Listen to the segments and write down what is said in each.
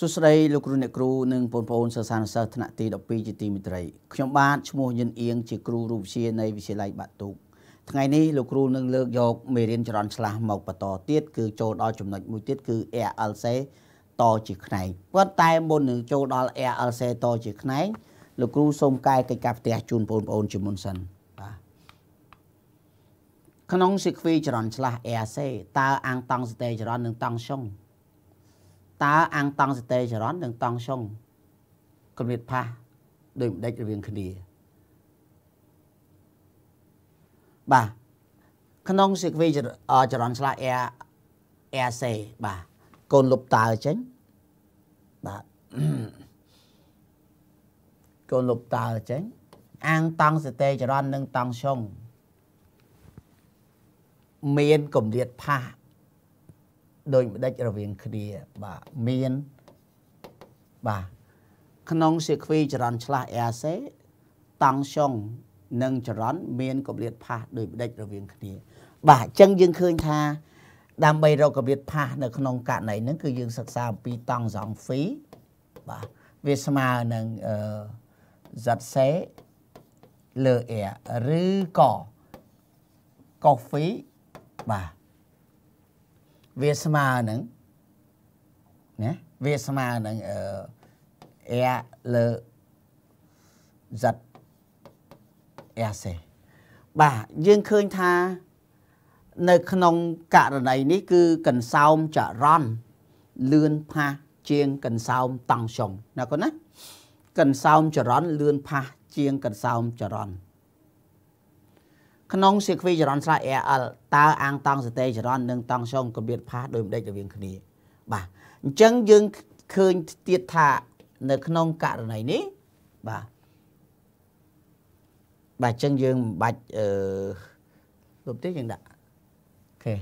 សួស្តីលោកគ្រូអ្នកគ្រូនិងបងប្អូនសិស្សានុសិស្សថ្នាក់ទី12ជាទីមេត្រីខ្ញុំបាទឈ្មោះយិនអៀងជាគ្រូរូបវិទ្យានៃវិទ្យាល័យបាក់ទូកថ្ងៃនេះលោកគ្រូនឹងលើកយកមេរៀនចរន្តឆ្លាស់មកបន្តទៀតគឺចូលដល់ចំណុចមួយទៀតគឺ ALC តជាផ្នែកប៉ុន្តែមុននឹងចូលដល់ ALC តជាផ្នែកលោកគ្រូសូមកែកិច្ចការផ្ទះជូនបងប្អូនជាមុនសិនបាទក្នុងសេគ្វីចរន្តឆ្លាស់ ALC តើអាងតង់ស្តេចរន្តនិងតង់ឈុងតើអាំងតង់សតេចរ៉ននិងតង់ឈុងកម្រិតផាសដោយម្ដេចរវាងគ្នាបាទក្នុងសេក្វីចរន្តឆ្លាស់ air air C បាទកូនលុបតើចេញបាទកូនលុបតើចេញ អាងតង់សតេចរន្តនិងតង់ឈុង មានកម្រិតផាសដោយម្ដេចរវាងគ្នាបាទមានបាទក្នុងសៀគ្វីចរន្តឆ្លាស់ RC តង់សុងនិងចរន្តមានកម្រិតផាសដោយម្ដេចរវាងគ្នាបាទអញ្ចឹងយើងឃើញថា ដើម្បីរកកម្រិតផាសនៅក្នុងករណីហ្នឹងគឺយើងសិក្សាអំពីតង់សងហ្វីបាទវាស្មើនឹងអឺ ZC លើ R ឬក៏ cos phi បាទវាស្មើនឹងណាវាស្មើនឹងអឺ r លើ z r c បាទយើងឃើញថានៅក្នុងករណីនេះគឺកន្សោមចរន្តលឿនផាសជាង កន្សោមតង់ចុងណាគាត់ណាកន្សោមចរន្តលឿនផាសជាង កន្សោម ចរន្តក្នុងសៀគ្វីចរន្តស្លាក AL តើអាងតង់សតេចរន្តនិង តង់សុងកម្រិតផាសដោយម្ដេចរវាងគ្នាបាទអញ្ចឹងយើងឃើញទៀតថានៅក្នុងករណីនេះបាទបាទអញ្ចឹងយើងមិនបាច់អឺលុបទេយើងដាក់អូខេ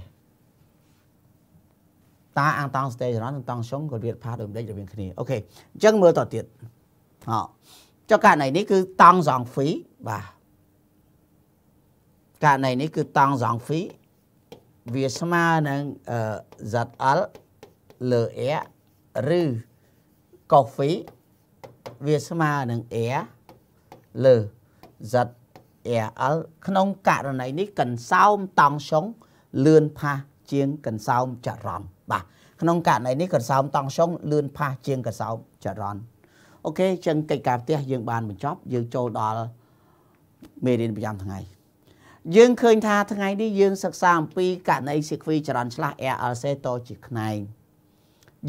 តើអាងតង់ស្តេចរ៉ុននិងតង់សុងក៏រៀបផាសដោយម្ដេចរវាងគ្នាអូខេអញ្ចឹងមើលតទៀតហ៎ចុះករណីនេះគឺតង់សងហ្វីបាទករណីនេះគឺតង់សងហ្វីវាស្មើនឹង ZL លើ R ឬកូហ្វីវាស្មើនឹង R លើ ZL ក្នុងករណីនេះកន្សោមតង់សុងលឿនផាសជាង កន្សោមចរន្តបាទក្នុងករណីនេះកន្សោមតង់សុងលឿនផាសជាងកន្សោមចរន្តអូខេអញ្ចឹងកិច្ចការផ្ទះយើងបានបញ្ចប់យើងចូលដល់មេរៀនប្រចាំថ្ងៃយើងឃើញថាថ្ងៃនេះយើងសិក្សាអំពីករណីសៀគ្វីចរន្តឆ្លាស់ RLC តជាខ្នែង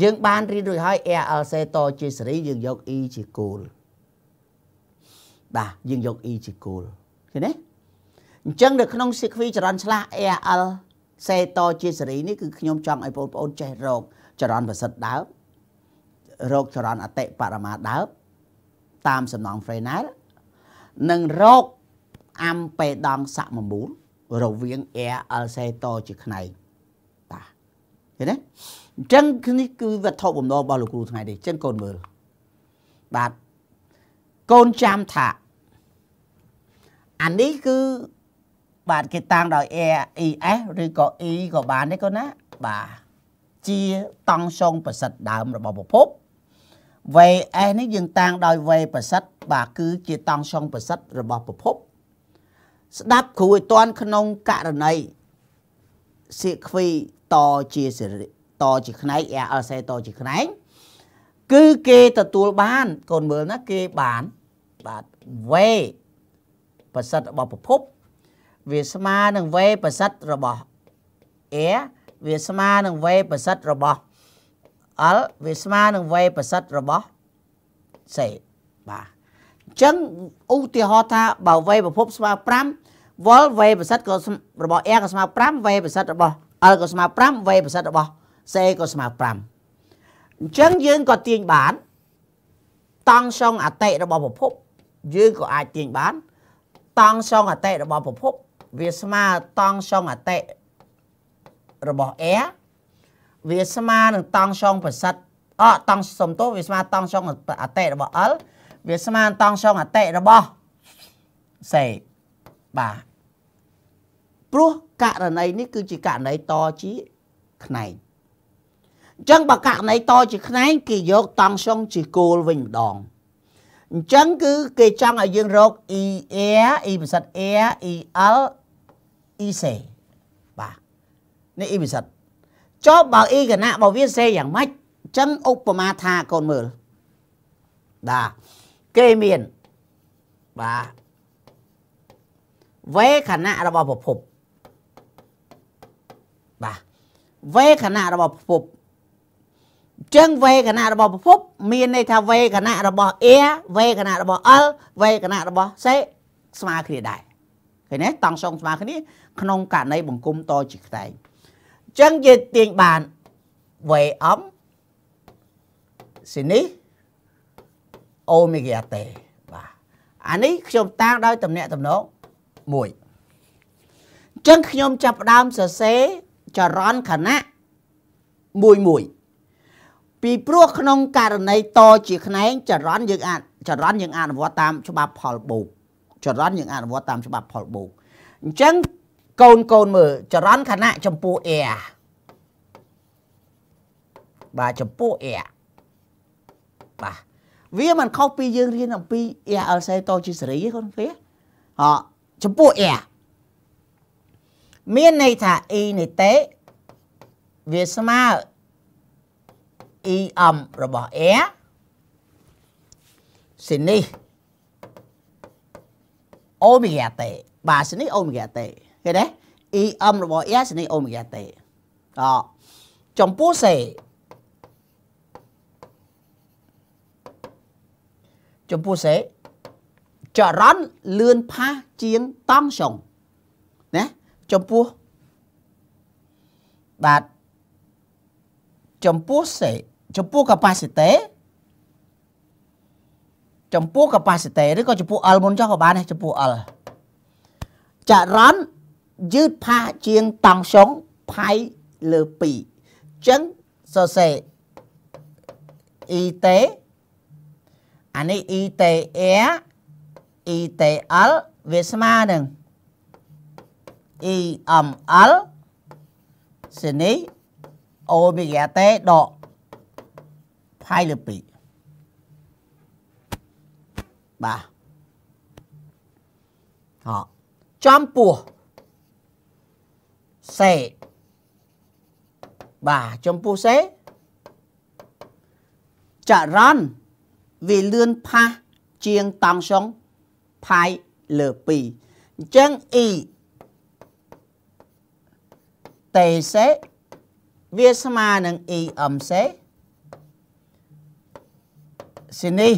យើងបានរៀនរួចហើយ RLC តជាសេរីយើងយក E ជាគោលបាទយើងយក E ជាគោលឃើញទេអញ្ចឹងនៅក្នុងសៀគ្វីចរន្តឆ្លាស់ RL សេតជាសេរីនេះគឺខ្ញុំចង់ឲ្យបងប្អូនចេះរកចរន្តប្រសិទ្ធដើមរកចរន្តអតិបរមាដើមតាមសំណង Fresnel និងរកអាំបេដងសមមូលរវាង AL សេតជាខ្នែងតាឃើញទេអញ្ចឹងនេះគឺវត្ថុបំណងរបស់លោកគ្រូថ្ងៃនេះអញ្ចឹងកូនមើលបាទកូនចាំថាអានេះគឺបាទគេតាំងដោយ AES ឬក៏ E ក៏បានដែរកូនណា បាទជាតង់សងប្រសិទ្ធដើមរបស់ប្រភព VS នេះយើងតាំងដោយ V ប្រសិទ្ធបាទគឺជាតង់សងប្រសិទ្ធរបស់ប្រភពស្ដាប់គ្រូឲ្យតាន់ក្នុងករណីសៀកខ្វីតជាសេរីតជាផ្នែក RLC តជាផ្នែកគឺគេទទួលបានកូនមើលណាគេបានបាទវេប្រសិទ្ធរបស់ប្រភព វាស្មើនឹងវេប្រសិទ្ធរបស់ air វាស្មើនឹងវេប្រសិទ្ធរបស់ l វាស្មើនឹងវេប្រសិទ្ធរបស់ c បាទចឹងឧទាហរណ៍ថាបើវេប្រភព ស្មើ5វលវេប្រសិទ្ធក៏របស់ a ក៏ស្មើ5វេប្រសិទ្ធរបស់ l ក៏ស្មើ5វេប្រសិទ្ធរបស់ c ក៏ស្មើ5អញ្ចឹងយើងក៏ទាញបានតង់សងអតិរបស់ប្រភពយើងក៏អាចទាញបានតង់សងអតិរបស់ប្រភព វាស្មើតង់សងអតិរបស់ a វាស្មើនឹងតង់សងប្រសិទ្ធអតង់សំទោសវាស្មើតង់សងអតិរបស់ l វាស្មានតង់សងអតិរបស់សេកបាទព្រោះករណីនេះគឺជាករណីតជាខ្នែងអញ្ចឹងបើករណីតជាខ្នែងគេយកតង់សងជាគោលវិញម្ដងអញ្ចឹងគឺគេចង់ឲ្យយើងរក e air e ពិសិដ្ឋ air e l e c បាទនេះ e ពិសិដ្ឋចុះបើ e គណៈរបស់វាសេយ៉ាងម៉េចអញ្ចឹងឧបមាថាកូនមើលបាទគេមានបាទវេខណៈរបស់ប្រភពបាទវេខណៈរបស់ប្រភពអញ្ចឹងវេខណៈរបស់ប្រភពមានន័យថាវេខណៈរបស់ A វេខណៈរបស់ L វេខណៈរបស់ C ស្មើគ្នាដែរឃើញទេតង់សងស្មើគ្នា ក្នុងករណីបង្គំតជាខ្សែអញ្ចឹងយើងទាញបានវេអំស៊ីនេះអូមេហ្គាតេបាទអានេះខ្ញុំតាំងដោយតំណាក់តំណងមួយអញ្ចឹងខ្ញុំចាប់ផ្ដើមសរសេរចរន្តខណៈមួយមួយពីព្រោះក្នុងករណីតជាខ្នែងចរន្តយើង អាចចរន្តយើងអនុវត្តតាមច្បាប់ផលបូកចរន្តយើងអនុវត្តតាមច្បាប់ផលបូកអញ្ចឹងកូនកូនមើលចរន្តខណៈចម្ពោះ air បាទចម្ពោះ air បាទវាមិនខុសពីយើងរៀនអំពី RLC តជាសេរីទេគាត់ឃើញហ៎ចំពោះ R មានន័យថា E នៃតេវាស្មើ EM របស់ R សិនេះអូមេហ្គាតេបាទសិនេះអូមេហ្គាតេឃើញទេ EM របស់ R សិនេះអូមេហ្គាតេអចំពោះសេចំពោះសេចរន្តលឿនផាសជាងតង់សុងណាចំពោះបាទចំពោះសេចំពោះ capacity ចំពោះ capacity ឬក៏ចំពោះ L មុនចុះក៏បានដែរចំពោះ L ចរន្តយឺតផាសជាងតង់សុងផៃលើ2អញ្ចឹងសរសេរ E ទេអានេះ ITA ITL វាស្មើនឹង EML សេនីអូមីហ្គាតេដកផៃលើ2បាទហោចំពោះសេបាទចំពោះសេចរន្តវាលឿនផាសជាងតង់សុងផាយលើ2អញ្ចឹង E តេសេវាស្មើនឹង EMC ស៊ីនី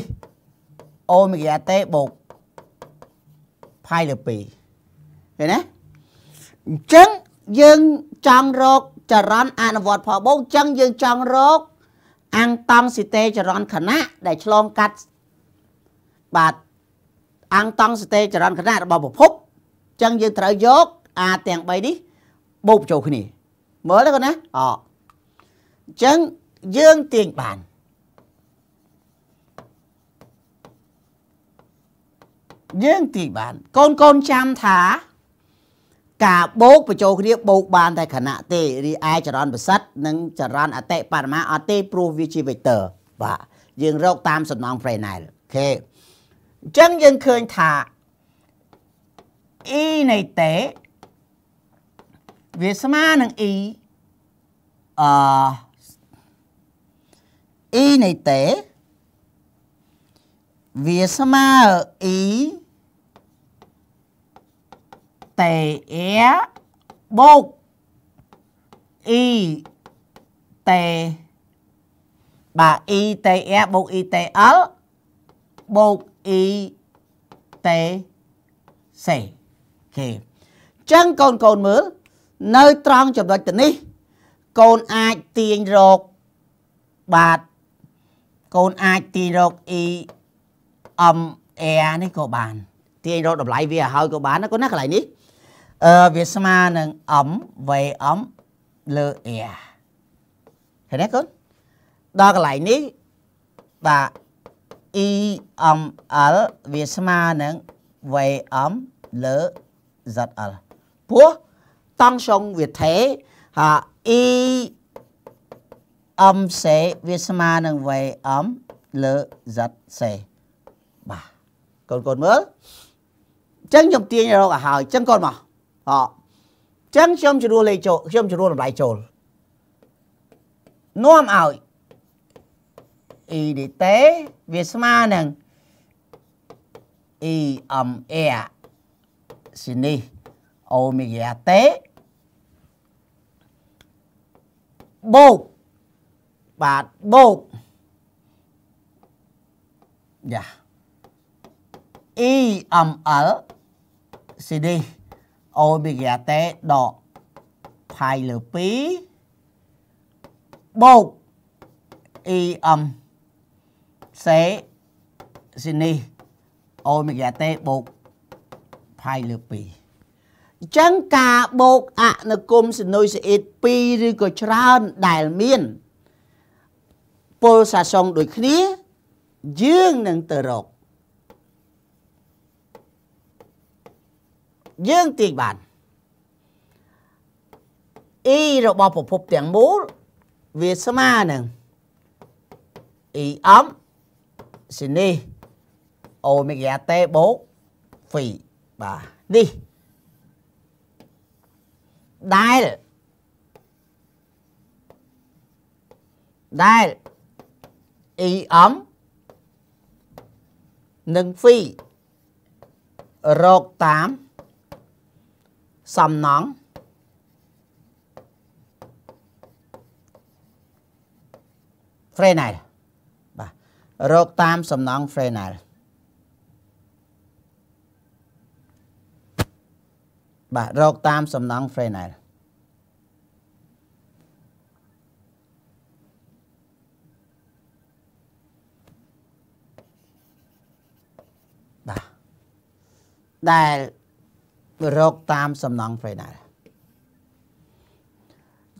អូមេហ្គាតេបូកផាយលើ2ឃើញណាអញ្ចឹងយើងចង់រកចរន្តអនុវត្តផលបូកអញ្ចឹងយើងចង់រកអង្គតង់ស៊ីតេចរនខណៈដែលឆ្លងកាត់បាទអង្គតង់ស៊ីតេចរនខណៈរបស់ប្រភពអញ្ចឹងយើងត្រូវយក អាទាំង3នេះបូកបញ្ចូលគ្នាមើលទៅគាត់ណាអអញ្ចឹងយើងទាញបានយើងទាញបាន កូនកូនចាំថាការបូកបញ្ចូលគ្នាបូកបានតែខណៈទេរីឯចរន្តប្រសិទ្ធនិងចរន្តអតិបរមាអត់ទេព្រោះវាជា vector បាទយើងរក តាមសំណង Fresnel អូខេអញ្ចឹងយើងឃើញថា e នៃ t វាស្មើនឹង e អឺ e នៃ t វាស្មើ e តេអ៊ែបូកអ៊ីតេបាទ e t e បូក e t l បូក e t c គេអញ្ចឹងកូនកូនមើលនៅត្រង់ចំណុចទៅនេះកូនអាចទាញរកបាទកូនអាចទាញរក e m r នេះក៏បាន ទាញរកតម្លៃវាឲ្យក៏បានណាកូនណាកន្លែងនេះអឺវាស្មើនឹងអំវេអំលើអែឃើញទេកូនដល់កន្លែងនេះបាទ e om l វាស្មើនឹង v om លើ zl ពោះតង់ចុងវាថេហា e om c វាស្មើនឹង v om លើ zc បាទកូនកូនមើលអញ្ចឹងខ្ញុំទាញរកឲ្យហើយអញ្ចឹងកូនមកអញ្ចឹងខ្ញុំជ្រួលលេខចូលខ្ញុំជ្រួលតម្លៃចូលនាំឲ្យ EDT វាស្មើនឹង EMR ស៊ីនេះអូមេហ្គាតេបូកបាទបូកយ៉ា EML ស៊ីនេះអូមីហ្គាតេដកផៃលើ2បូក EM C ស៊ីនេះអូមីហ្គាតេបូកផៃលើ2អញ្ចឹងការបូកអនុគមសនុយសអ៊ីត2ឬក៏ច្រើនដែលមានពលសាសងដូចគ្នាយើងនឹងទៅរកយើងទាញបានអ៊ីរបស់ប្រភពទាំងមូល វាស្មើនឹងអ៊ីអំស៊ីនីអូមេហ្គាតេបូកហ្វីបាទនេះដែលដែល e អំនិង phi រកតាមសំណងហ្វ្រេណែលបាទរកតាមសំណងហ្វ្រេណែលបាទរកតាមសំណងហ្វ្រេណែលដែលរកតាមសំណងព្រះណា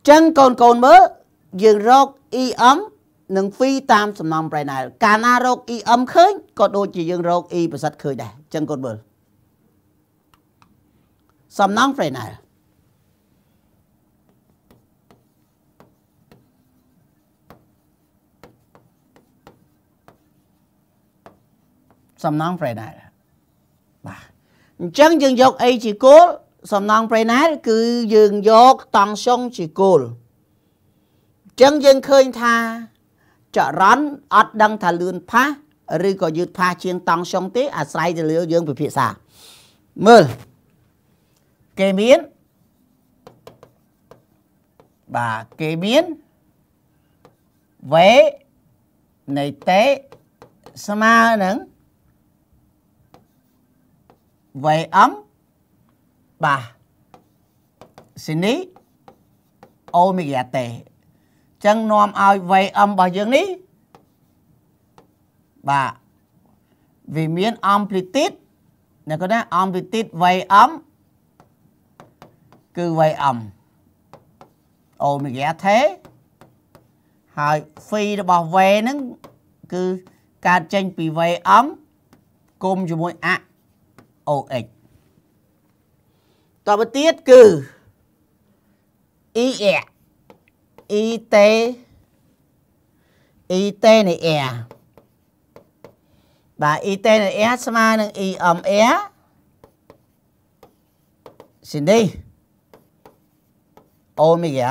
ចឹងកូនកូនមើលយើងរក EM និង phi តាមសំណងប្រៃណែលកាលណារក EM ឃើញក៏ដូចជាយើងរក E ប្រសិទ្ធឃើញដែរអញ្ចឹងកូនមើលសំណងប្រៃណែលសំណងប្រៃណែលអញ្ចឹងយើងយកអីជាគោលសំណងប្រេណែលគឺយើងយកតង់សុងជាគោលអញ្ចឹងយើងឃើញថាចរន្តអត់ដឹងថាលឿនផាសឬក៏យឺតផាសជាងតង់សុងទេអាស្រ័យទៅលើយើងពិភាក្សាមើលគេមានបាទគេមាន v នៃ t ស្មើនឹង0.5 WM បាទស៊ីនីអូមីហ្គាតេអញ្ចឹងនាំឲ្យ WM របស់យើងនេះបាទវាមាន amplitude ណាគាត់ណា amplitude WM គឺ WM អូមីហ្គាតេហើយ phi របស់ V ហ្នឹងគឺកើតចេញពី WM គុំជាមួយអ OH តទៅទៀតគឺ EA ET ET នៃ air បាទ ET នៃ air ស្មើនឹង EM air ស៊ីនេះអូមេហ្គា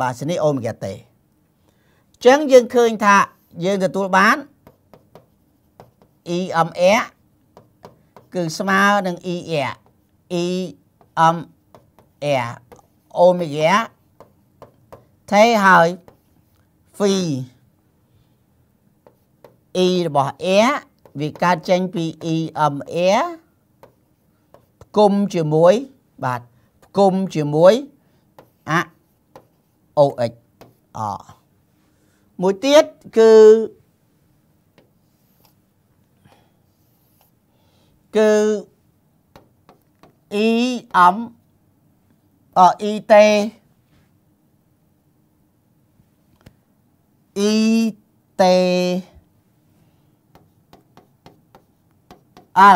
បាទស៊ីនេះអូមេហ្គាទេអញ្ចឹងយើងឃើញថា យើងទទួលបាន EM air គឺស្មើនឹង E A E M A អូមេហ្គាទេហើយ phi E របស់ A វាកើតចេញពី E M A ផ្គុំជាមួយបាទផ្គុំជាមួយអ OX អមួយទៀតគឺគឺ E M អ E T E T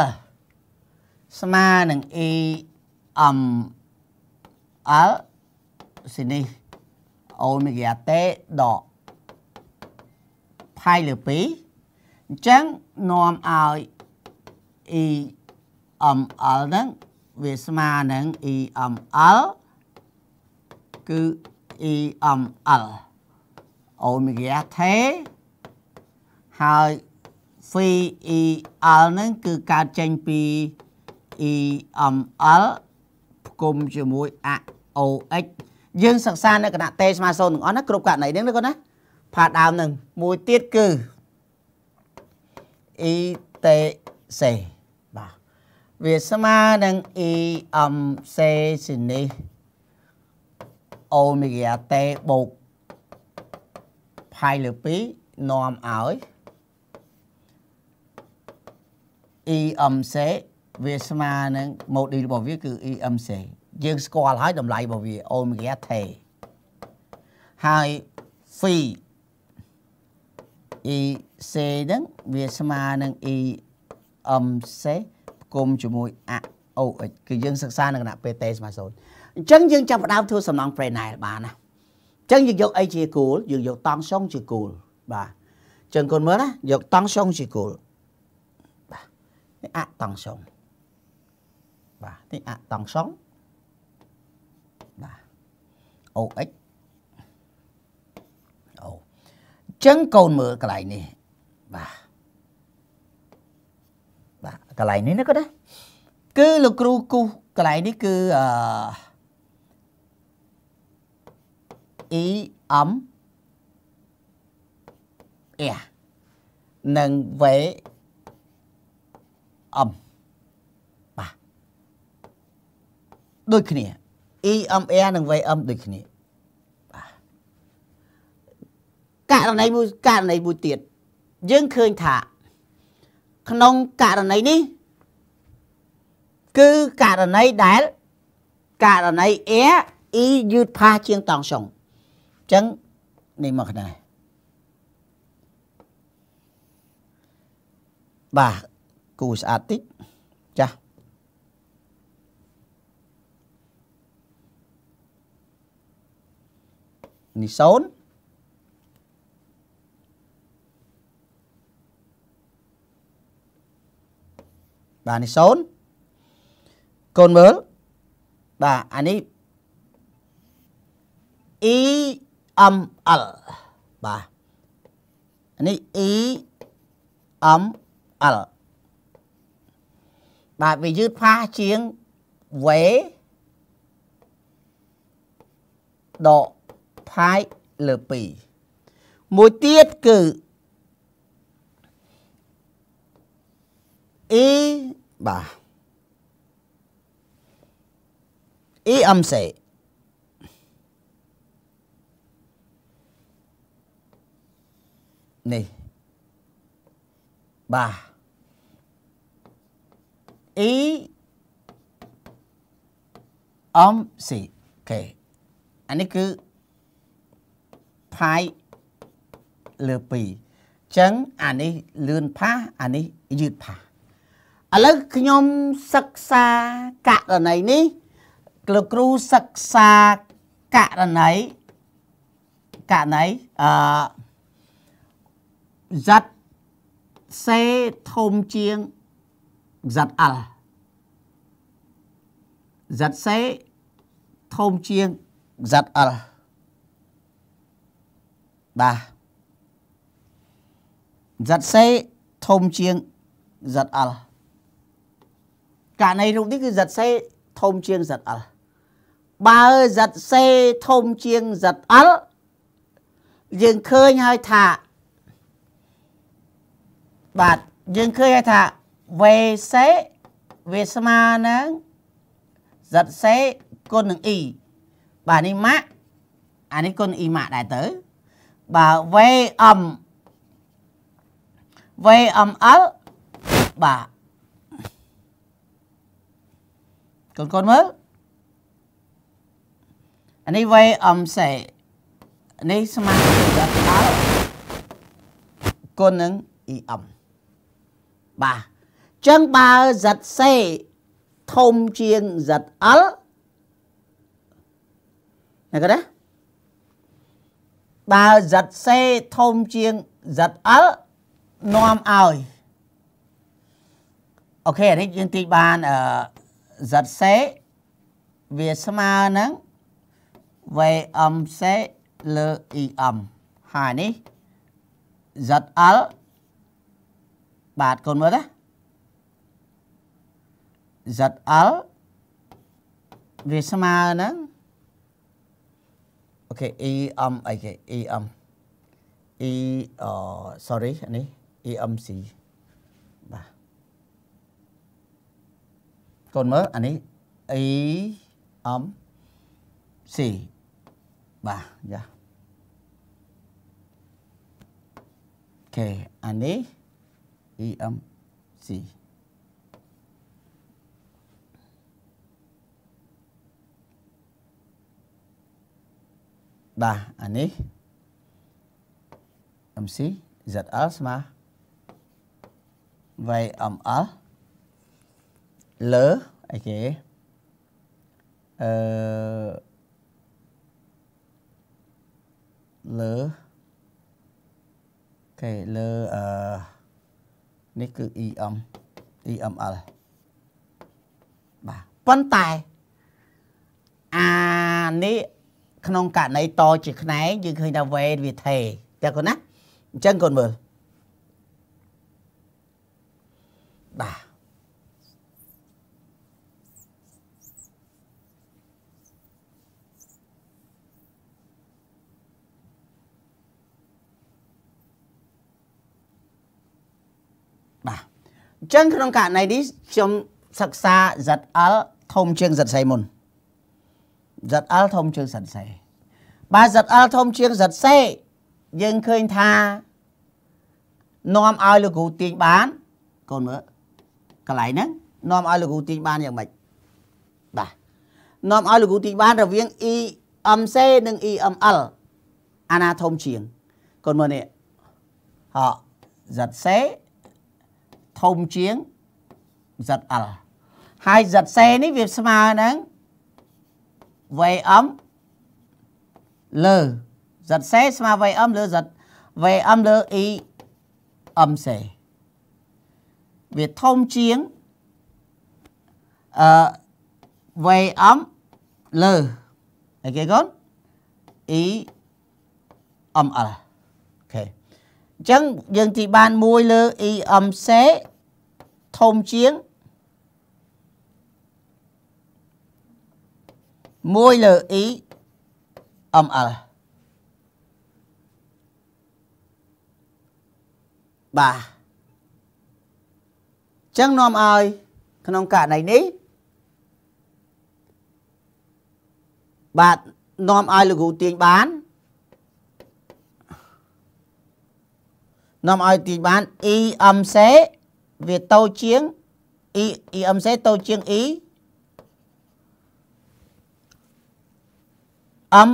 L ស្មើនឹង E M L ស៊ីនេះអូមេហ្គាតេដកផៃលើ2អញ្ចឹងនាំឲ្យ EML ហ្នឹងវាស្មើនឹង EML គឺ EML អូមេហ្គាថេហើយ phi EL ហ្នឹងគឺកើតចេញពី EML ផ្គុំជាមួយ AOX យើងសិក្សានៅគណៈតេស្មើ0ទាំងអស់ណាគ្រប់ករណីហ្នឹងណាគាត់ណាផាសដើមហ្នឹងមួយទៀតគឺ ETC វាស្មើនឹង E M C សិនិសអូមេហ្គាតេបូកផៃលើ2នាំឲ្យ E M C វាស្មើនឹង model របស់វាគឺ E M C យើងស្គាល់ហើយតម្លៃរបស់វាអូមេហ្គាតេហើយ phi E C ហ្នឹងវាស្មើនឹង E M C គមជាមួយអ OX គឺយើងសិក្សានៅគណៈពេលតេស្មាសូនអញ្ចឹងយើងចាប់ផ្ដើមធ្វើសំណងប្រេណែលបានណាអញ្ចឹងយើងយកអីជាគោលយើងយកតង់សុងជាគោលបាទអញ្ចឹងកូនមើលណាយកតង់សុងជាគោលបាទនេះអតង់សុងបាទនេះអតង់សុងបាទ OX អូអញ្ចឹងកូនមើលកន្លែងនេះបាទកន្លែងនេះណាគាត់ណាគឺលោកគ្រូគូសកន្លែងនេះគឺអឺ E M R និង V M បាទដូចគ្នា E M R និង V M ដូចគ្នាបាទករណីមួយករណីមួយទៀតយើងឃើញថា ក្នុងករណីនេះគឺករណីដែលករណី A E យឺតផាសជាងតង់សុងអញ្ចឹងនេះមកណាបាទគូស្អាតតិចចាស់នេះសូនបាទនេះសូនកូនមើលបាទអានេះ EML បាទអានេះ EML បាទវាយឺតផាសជាង V ដកផាយលើ2មួយទៀតគឺ E បាទ ಈ ಅಂಶೆ នេះបាទ E អំ C អូខេអានេះគឺ pi លើ2អញ្ចឹងអានេះលឿនផាសអានេះយឺតផាសឥឡូវខ្ញុំសិក្សាករណីនេះលោកគ្រូសិក្សាករណីករណីអឺ Z C ធំជាង ZL ZC ធំជាង ZL បាទ ZC ធំជាង ZL ករណីរូបនេះគឺ ZC ធំជាង ZL បើ ZC ធំជាង ZL យើងឃើញហើយថាបាទយើងឃើញហើយថា VC វាស្មើនឹង ZC គុណនឹង E បាទនេះម៉ាក់អានេះគុណ E ម៉ាក់ដែរទៅបាទ VM VML បាទកូនកូនមើល Anyway, um say នេះស្មើនឹងដល់គុណនឹង EM បាទអញ្ចឹងបើ ZC ធំជាង ZL ណាគេណាបើ ZC ធំជាង ZL នាំឲ្យអូខេនេះយើងទីបានអឺ ZC វាស្មើនឹង0.5 VMC លើ EM ហើយនេះ ZL បាទកូនមើលណា ZL វាស្មើនឹងអូខេ EM អីគេ EM E អ sorry នេះ EMC បាទកូនមើលអានេះ EM C Ba, dạ. K, an E, I âm C. Ba, an E, âm C, giật S mà. Vậy âm S, L, ok. Ờ... លើអូខេលើអឺនេះគឺ EM EML បាទប៉ុន្តែអានេះក្នុងករណីតជាខ្នែងយើងឃើញថាវេនវាថេតែគាត់ណាអញ្ចឹងគាត់មើលបាទអញ្ចឹងក្នុងករណីនេះខ្ញុំសិក្សា ZL ធំជាង ZC មុន ZL ធំជាង ZC បើ ZL ធំជាង ZC យើងឃើញថានាំឲ្យលោកគ្រូទាញបានកូនមើលកន្លែងហ្នឹងនាំឲ្យលោកគ្រូទាញបានយ៉ាងម៉េចបាទនាំឲ្យលោកគ្រូទាញបានរវាង EMC និង EML អាណាធំជាងកូនមើលនេះហ ZC ធំជាង ZL ហើយ ZC នេះវាស្មើនឹង VM លើ ZC ស្មើ VM លើ Z VM លើ E MC វាធំជាងអឺ VM លើអីគេកូន E ML អញ្ចឹងយើងទីបានមួយលើ EMC ធំជាងមួយលើ EML បាទអញ្ចឹងនាំឲ្យក្នុងករណីនេះបាទនាំឲ្យលោកគ្រូទាញបាននាំឲ្យទាញបាន EMC វាតូចជាង E EMC តូចជាង E M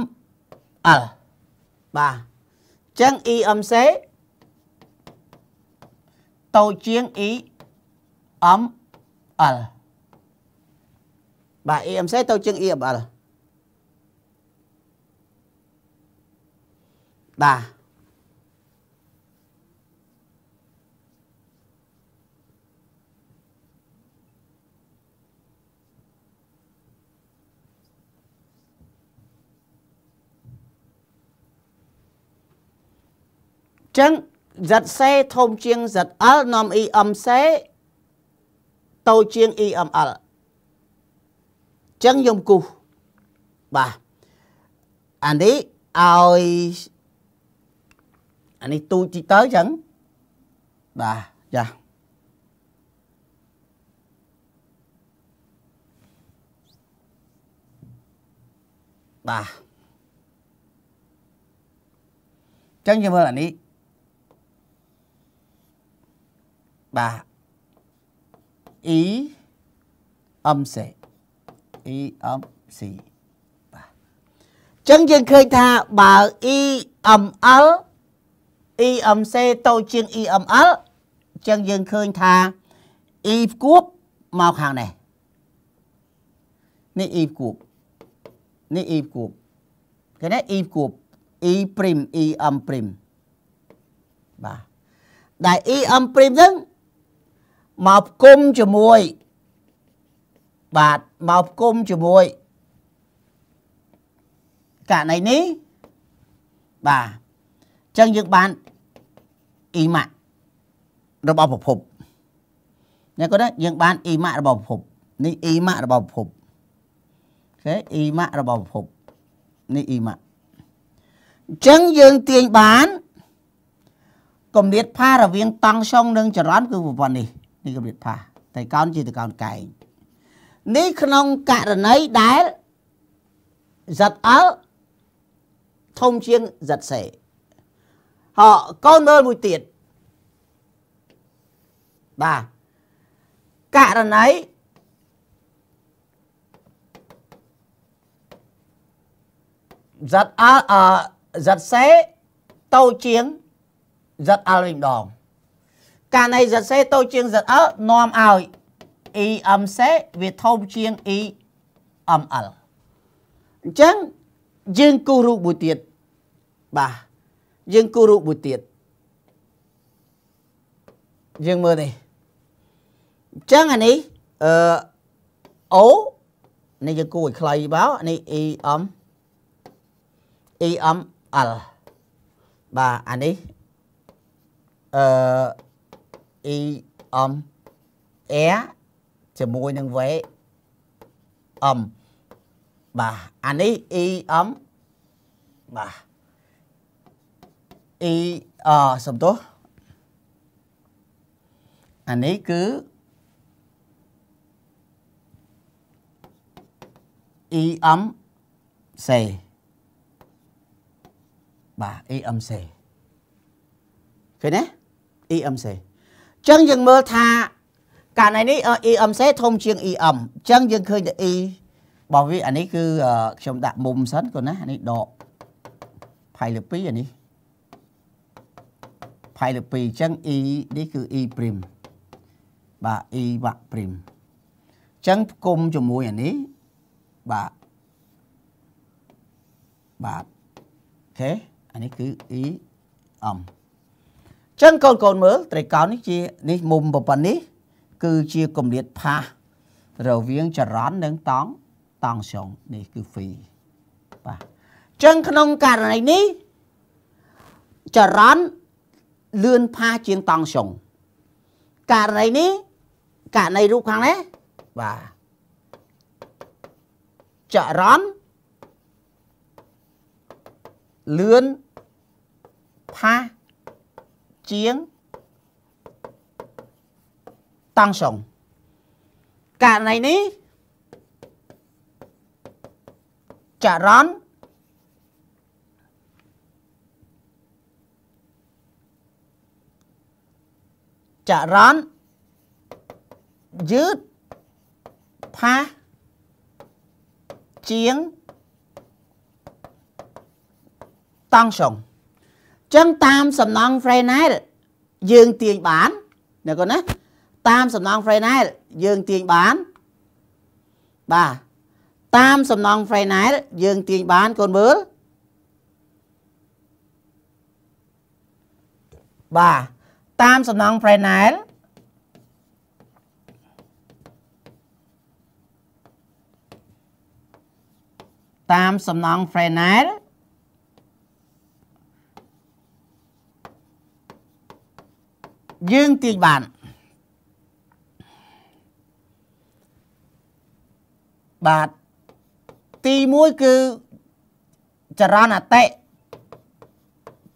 L បាទអញ្ចឹង EMC តូចជាង E M L បាទ EMC តូចជាង E M L បាទចឹង ZC ធំជាង ZL នាំ EMC តូចជាង EML ចឹងយើងគូសបាទអានេះឲ្យអានេះទូចតិចទៅចឹងបាទចាបាទចឹងយើងមើលអានេះបាទ E M C E M C បាទអញ្ចឹងយើងឃើញថាបើ E M L E M C តូចជាង E M L អញ្ចឹងយើងឃើញថា E គួបមកខាងនេះនេះ E គួបនេះ E គួបគេណា E គួប E prim E M prim បាទដែល E M prim ហ្នឹងមកផ្គុំជាមួយបាទមកផ្គុំជាមួយករណីនេះបាទអញ្ចឹងយើងបានអ៊ីម៉ាក់របស់ប្រភពអ្នកគាត់យើងបានអ៊ីម៉ាក់របស់ប្រភពនេះអ៊ីម៉ាក់របស់ប្រភពអូខេអ៊ីម៉ាក់របស់ប្រភពនេះអ៊ីម៉ាក់អញ្ចឹងយើងទាញបានគម្លាតផារវាងតង់សុងនិងចរន្តគឺប្រព័ន្ធនេះនេះកម្រិតផាសតែកោណជាតកោណកែងនេះក្នុងករណីដែល ZL ធំជាង ZC ហោកូនមើលមួយទៀតបាទករណីザត់អអザត់សេតូចជាងザត់អវិញម្ដងកាលណាសរសេរតូចជាងសរអនាំឲ្យ EMC វាធំជាង EML អញ្ចឹងយើងគូសរូបមួយទៀតបាទយើងគូសរូបមួយទៀតយើងមើលនេះអញ្ចឹងអានេះអឺ O នេះយើងគូរឲ្យខ្លីមកនេះ EM EML បាទអានេះអឺ e m e ជាមួយនឹង v m បាទអានេះ e m បាទ e អសំទោសអានេះគឺ EMC បាទ EMC ឃើញទេ EMC ចឹងយើងមើលថាកាលណៃនេះ EMC ធំជាង EM ចឹងយើងឃើញតែ E របស់វាអានេះគឺខ្ញុំដាក់មុំសិនកូនណាអានេះដកផៃលើ2អានេះផៃលើ2អញ្ចឹង E នេះគឺ E' បាទ E វាក់ prime អញ្ចឹងផ្គុំជាមួយអានេះបាទបាទអូខេអានេះគឺ E M ចឹងកូនកូនមើលត្រីកោណនេះជានេះមុំប៉ុណ្ណេះ គឺជាគម្លាតផាសរវាង ចរន្តនិងតង់តង់ស្រុងនេះគឺ phi បាទចឹងក្នុងករណីនេះចរន្តលឿនផាសជាងតង់ស្រុងករណីនេះករណីរូបខាងនេះបាទចរន្តលឿនផាស chiến tăng sủng cả này ní chả rón chả rón dứt pha chiến tăng sủng ចឹងតាមសំណង Fresnel យើងទាញបានណាកូនណាតាមសំណង Fresnel យើងទាញបានបាទតាមសំណង Fresnel យើងទាញបានកូនមើលបាទតាមសំណង Fresnel តាមសំណង Fresnel យើងទាញបានបាទទី1គឺចរន្តអតិ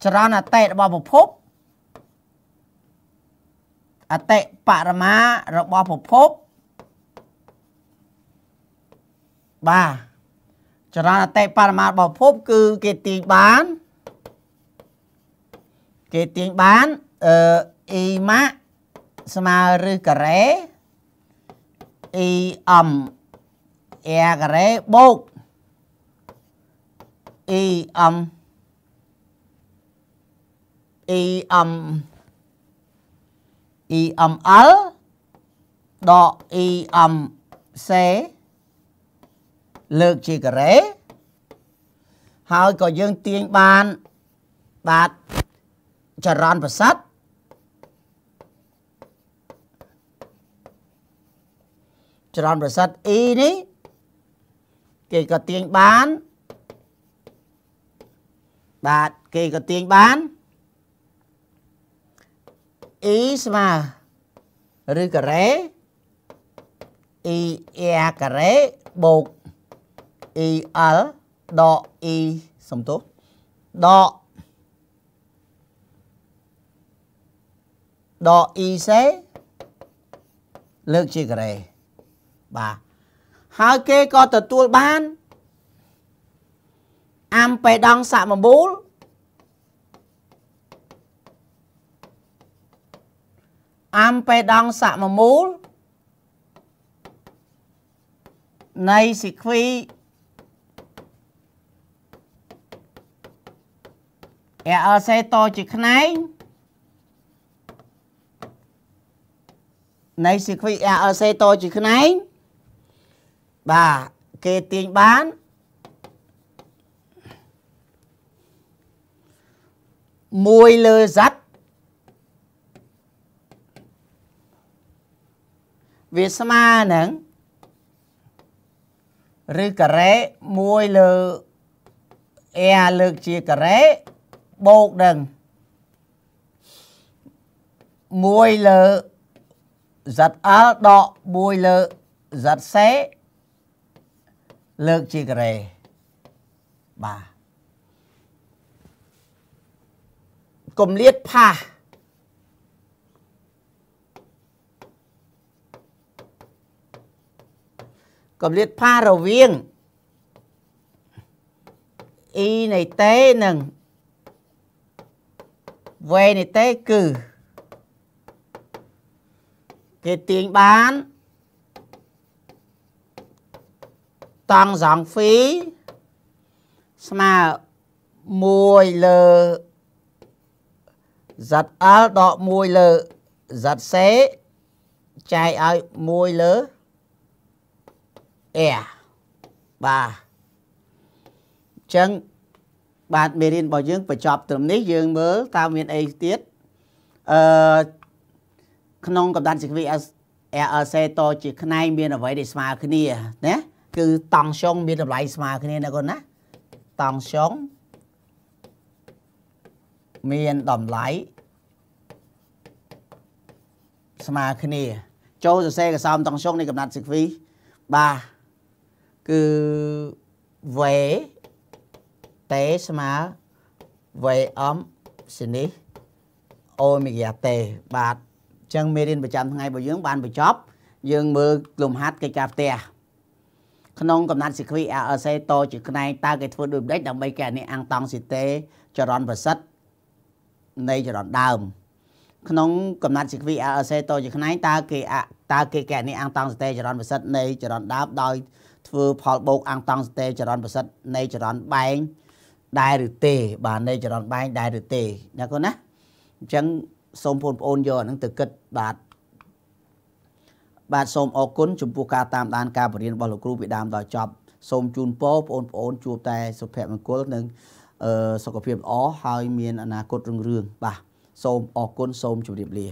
ចរន្តអតិរបស់ប្រភពអតិបរមារបស់ប្រភពបាទចរន្តអតិបរមារបស់ប្រភពគឺគេទាញបានគេទាញបានអឺអ៊ីម៉ាក់ស្មើឬការ៉េអ៊ីអឹមអែការ៉េបូកអ៊ីអឹមអ៊ីអឹមអ៊ីអឹមអលដកអ៊ីអឹមសេលើកជាការ៉េហើយក៏យើងទាញបានបាទចរន្តប្រសិទ្ធចរន្តប្រសិទ្ធ E នេះគេក៏ទាញបានបាទគេក៏ទាញបាន E ស្មើឬការ៉េ E A ការ៉េបូក E L ដក E សំទោសដកដក E C លើកជាការ៉េបាទហើយគេក៏ទទួលបានអំបេដងសមមូលអំបេដងសមមូលនៃសិក្វីអែអសេតជាផ្នែកនៃសិក្វីអែអសេតជាផ្នែកបាទគេទាញបានមួយលើសัตว์វាស្មើនឹងឬការ៉េ1លើ a លើកជាការ៉េបូកនឹង1លើ zl ដក1លើ zc លើកជាការ៉េបាទគម្លាតផាសកម្លាតផារវាង e នៃ t និង v នៃ t គឺគេទាញបាន1តង់សងហ្វីស្មើ1លើ ZL ដក1លើ ZC ចែកឲ្យ1លើ air បាទអញ្ចឹងបាទមេរៀនរបស់យើងបញ្ចប់ត្រឹមនេះយើងមើលតើមានអីទៀតអឺក្នុងកម្ដានសេក្វី RLC តជាផ្នែកមានអ្វីដែលស្មើគ្នាណាគឺតង់សុងមានតម្លៃស្មើគ្នាណាកូនណាតង់សុងមានតម្លៃស្មើគ្នា ចូលសរសេរកសោមតង់សុងនៃកំណត់សិកវីបាទគឺ v t ស្មើ v m សិនេះអូមីហ្គាតេបាទអញ្ចឹងមេរៀនប្រចាំថ្ងៃរបស់យើងបានបញ្ចប់ យើងមើលលំហាត់កិច្ចការផ្ទះក្នុងកំណត់សិក្វី RSA តជាផ្នែកតើគេធ្វើដូចម្ដេចដើម្បីកែនេះអង្គតង់ស៊ីតេចរន្តប្រសិទ្ធនៃចរន្តដើម ក្នុងកំណត់សិក្វី RSA តជាផ្នែកតើគេតើគេកែនេះអង្គតង់ស៊ីតេចរន្តប្រសិទ្ធនៃចរន្តដើមដោយ ធ្វើផលបូកអង្គតង់ស៊ីតេចរន្តប្រសិទ្ធនៃចរន្តបែងដែរឬទេបាទនៃចរន្តបែងដែរឬទេណាគាត់ណាអញ្ចឹងសូមបងប្អូនយកអានឹងទៅគិតបាទបាទសូមអរគុណចំពោះការតាមដានការបរិញ្ញារបស់លោកគ្រូពីដើមដល់ចប់សូមជូនពរបងប្អូនជួបតែសុភមង្គលនិងសុខភាពល្អហើយមានអនាគតរុងរឿងបាទសូមអរគុណសូមជម្រាបលា